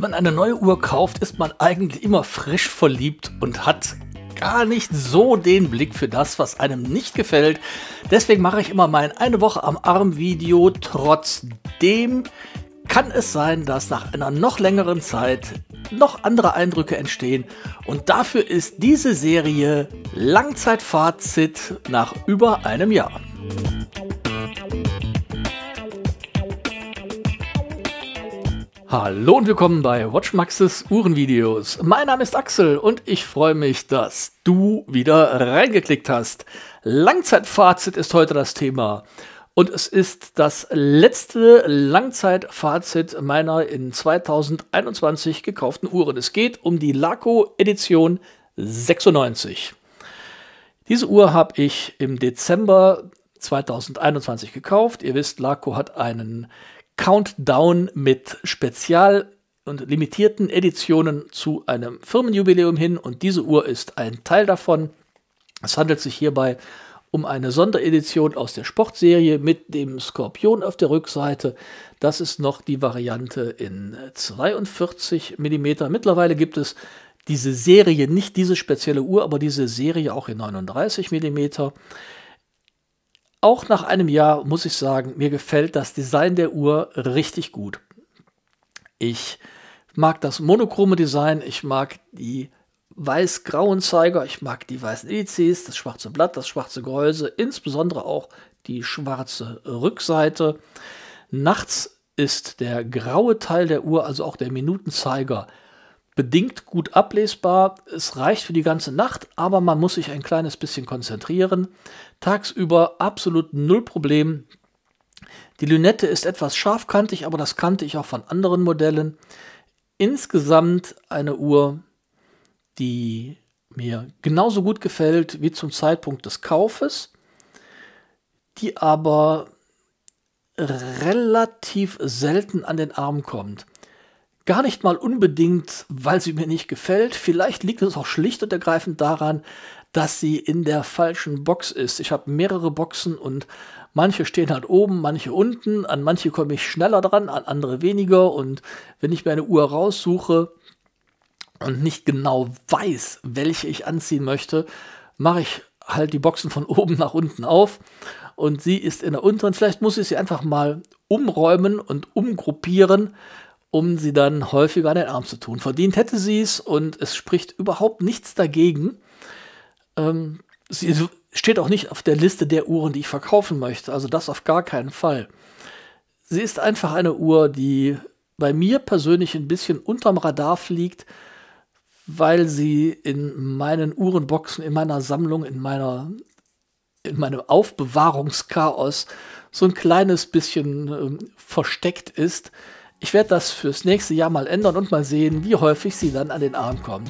Wenn man eine neue Uhr kauft, ist man eigentlich immer frisch verliebt und hat gar nicht so den Blick für das, was einem nicht gefällt. Deswegen mache ich immer mein eine Woche am Arm Video. Trotzdem kann es sein, dass nach einer noch längeren Zeit noch andere Eindrücke entstehen. Und dafür ist diese Serie Langzeitfazit nach über einem Jahr. Hallo und willkommen bei Watchmaxes Uhrenvideos. Mein Name ist Axel und ich freue mich, dass du wieder reingeklickt hast. Langzeitfazit ist heute das Thema. Und es ist das letzte Langzeitfazit meiner in 2021 gekauften Uhren. Es geht um die Laco Edition 96. Diese Uhr habe ich im Dezember 2021 gekauft. Ihr wisst, Laco hat einen Countdown mit Spezial- und limitierten Editionen zu einem Firmenjubiläum hin und diese Uhr ist ein Teil davon. Es handelt sich hierbei um eine Sonderedition aus der Sportserie mit dem Skorpion auf der Rückseite. Das ist noch die Variante in 42 mm. Mittlerweile gibt es diese Serie, nicht diese spezielle Uhr, aber diese Serie auch in 39 mm auch nach einem Jahr muss ich sagen, mir gefällt das Design der Uhr richtig gut. Ich mag das monochrome Design, ich mag die weiß-grauen Zeiger, ich mag die weißen Indizes, das schwarze Blatt, das schwarze Gehäuse, insbesondere auch die schwarze Rückseite. Nachts ist der graue Teil der Uhr, also auch der Minutenzeiger, bedingt gut ablesbar. Es reicht für die ganze Nacht, aber man muss sich ein kleines bisschen konzentrieren. Tagsüber absolut null Problem. Die Lünette ist etwas scharfkantig, aber das kannte ich auch von anderen Modellen. Insgesamt eine Uhr, die mir genauso gut gefällt wie zum Zeitpunkt des Kaufes, die aber relativ selten an den Arm kommt. Gar nicht mal unbedingt, weil sie mir nicht gefällt. Vielleicht liegt es auch schlicht und ergreifend daran, dass sie in der falschen Box ist. Ich habe mehrere Boxen und manche stehen halt oben, manche unten. An manche komme ich schneller dran, an andere weniger. Und wenn ich mir eine Uhr raussuche und nicht genau weiß, welche ich anziehen möchte, mache ich halt die Boxen von oben nach unten auf und sie ist in der unteren. Vielleicht muss ich sie einfach mal umräumen und umgruppieren, um sie dann häufiger an den Arm zu tun. Verdient hätte sie es und es spricht überhaupt nichts dagegen. Ähm, sie steht auch nicht auf der Liste der Uhren, die ich verkaufen möchte, also das auf gar keinen Fall. Sie ist einfach eine Uhr, die bei mir persönlich ein bisschen unterm Radar fliegt, weil sie in meinen Uhrenboxen, in meiner Sammlung, in meiner in meinem Aufbewahrungschaos so ein kleines bisschen ähm, versteckt ist ich werde das fürs nächste Jahr mal ändern und mal sehen, wie häufig sie dann an den Arm kommt.